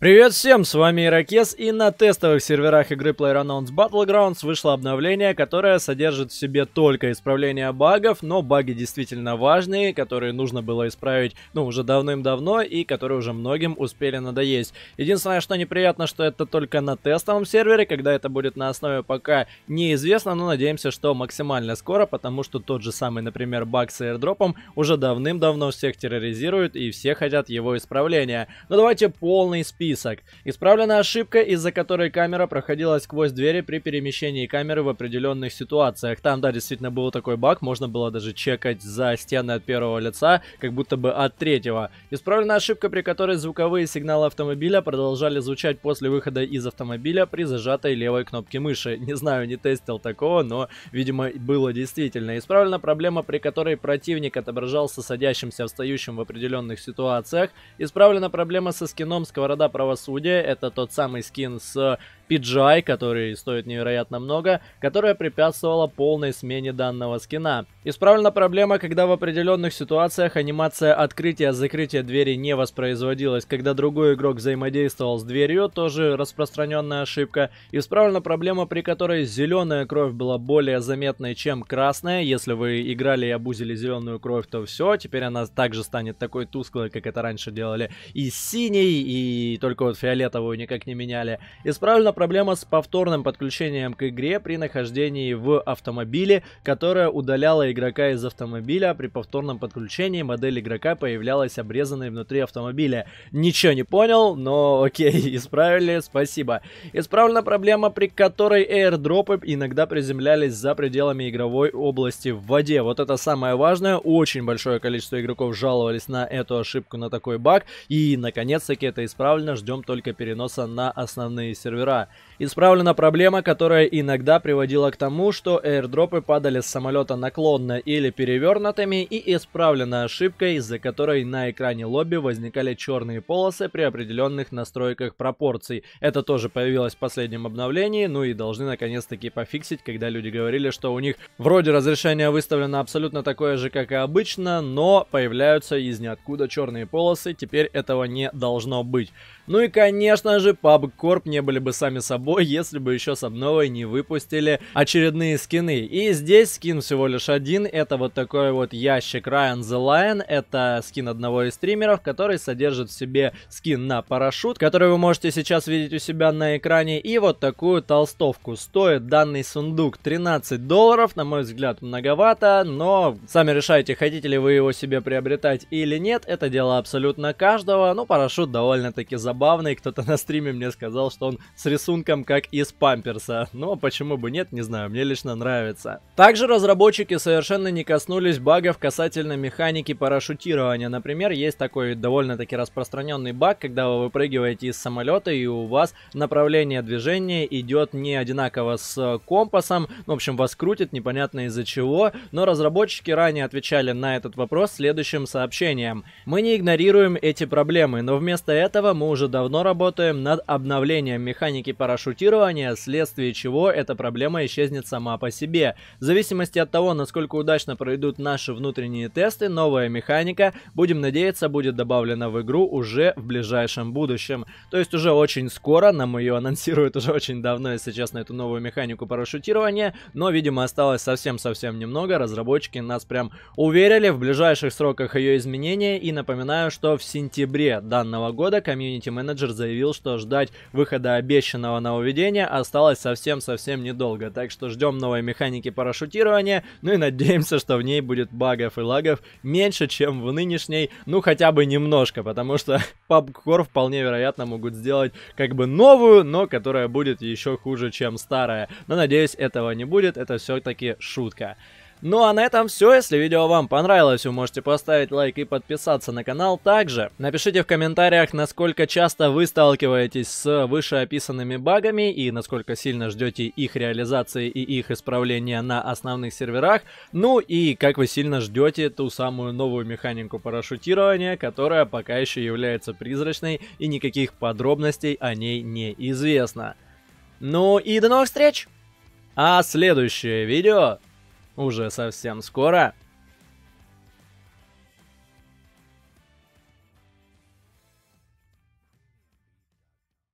Привет всем, с вами Иракес, и на тестовых серверах игры PlayerUnknown's Battlegrounds вышло обновление, которое содержит в себе только исправление багов, но баги действительно важные, которые нужно было исправить, ну, уже давным-давно, и которые уже многим успели надоесть. Единственное, что неприятно, что это только на тестовом сервере, когда это будет на основе пока неизвестно, но надеемся, что максимально скоро, потому что тот же самый, например, баг с airdropом уже давным-давно всех терроризирует, и все хотят его исправления. Но ну, давайте полный список список. Исправлена ошибка, из-за которой камера проходила сквозь двери при перемещении камеры в определенных ситуациях. Там, да, действительно был такой баг, можно было даже чекать за стены от первого лица, как будто бы от третьего. Исправлена ошибка, при которой звуковые сигналы автомобиля продолжали звучать после выхода из автомобиля при зажатой левой кнопке мыши. Не знаю, не тестил такого, но, видимо, было действительно. Исправлена проблема, при которой противник отображался садящимся, встающим в определенных ситуациях. Исправлена проблема со скином сковорода правосудия. Это тот самый скин с PGI, который стоит невероятно много, которая препятствовала полной смене данного скина. Исправлена проблема, когда в определенных ситуациях анимация открытия-закрытия двери не воспроизводилась, когда другой игрок взаимодействовал с дверью, тоже распространенная ошибка. Исправлена проблема, при которой зеленая кровь была более заметной, чем красная. Если вы играли и обузили зеленую кровь, то все, теперь она также станет такой тусклой, как это раньше делали и синий, и только вот фиолетовую никак не меняли. Исправлена проблема с повторным подключением к игре при нахождении в автомобиле, которая удаляла игрока из автомобиля. При повторном подключении модель игрока появлялась обрезанной внутри автомобиля. Ничего не понял, но окей, исправили, спасибо. Исправлена проблема, при которой аирдропы иногда приземлялись за пределами игровой области в воде. Вот это самое важное. Очень большое количество игроков жаловались на эту ошибку, на такой баг. И, наконец-таки, это исправлено. Ждем только переноса на основные сервера. Исправлена проблема, которая иногда приводила к тому, что аирдропы падали с самолета наклонно или перевернутыми, и исправлена ошибка, из-за которой на экране лобби возникали черные полосы при определенных настройках пропорций. Это тоже появилось в последнем обновлении, ну и должны наконец-таки пофиксить, когда люди говорили, что у них вроде разрешение выставлено абсолютно такое же, как и обычно, но появляются из ниоткуда черные полосы, теперь этого не должно быть. Ну и, конечно же, PUBG Corp не были бы сами собой, если бы еще со мной не выпустили очередные скины. И здесь скин всего лишь один, это вот такой вот ящик Ryan the Lion, это скин одного из стримеров, который содержит в себе скин на парашют, который вы можете сейчас видеть у себя на экране, и вот такую толстовку. Стоит данный сундук 13 долларов, на мой взгляд, многовато, но сами решайте, хотите ли вы его себе приобретать или нет, это дело абсолютно каждого, но ну, парашют довольно-таки забавный забавный. Кто-то на стриме мне сказал, что он с рисунком как из памперса. Но почему бы нет, не знаю, мне лично нравится. Также разработчики совершенно не коснулись багов касательно механики парашютирования. Например, есть такой довольно-таки распространенный баг, когда вы выпрыгиваете из самолета и у вас направление движения идет не одинаково с э, компасом. В общем, вас крутит, непонятно из-за чего. Но разработчики ранее отвечали на этот вопрос следующим сообщением. Мы не игнорируем эти проблемы, но вместо этого мы уже давно работаем над обновлением механики парашютирования, вследствие чего эта проблема исчезнет сама по себе. В зависимости от того, насколько удачно пройдут наши внутренние тесты, новая механика, будем надеяться, будет добавлена в игру уже в ближайшем будущем. То есть уже очень скоро, нам ее анонсируют уже очень давно, если честно, эту новую механику парашютирования, но, видимо, осталось совсем-совсем немного, разработчики нас прям уверили в ближайших сроках ее изменения, и напоминаю, что в сентябре данного года комьюнити Community менеджер заявил, что ждать выхода обещанного нововведения осталось совсем-совсем недолго, так что ждем новой механики парашютирования, ну и надеемся, что в ней будет багов и лагов меньше, чем в нынешней, ну хотя бы немножко, потому что PubCore вполне вероятно могут сделать как бы новую, но которая будет еще хуже, чем старая. Но надеюсь, этого не будет, это все-таки шутка. Ну а на этом все. Если видео вам понравилось, вы можете поставить лайк и подписаться на канал. Также напишите в комментариях, насколько часто вы сталкиваетесь с вышеописанными багами и насколько сильно ждете их реализации и их исправления на основных серверах. Ну и как вы сильно ждете ту самую новую механику парашютирования, которая пока еще является призрачной и никаких подробностей о ней не известно. Ну и до новых встреч! А следующее видео уже совсем скоро.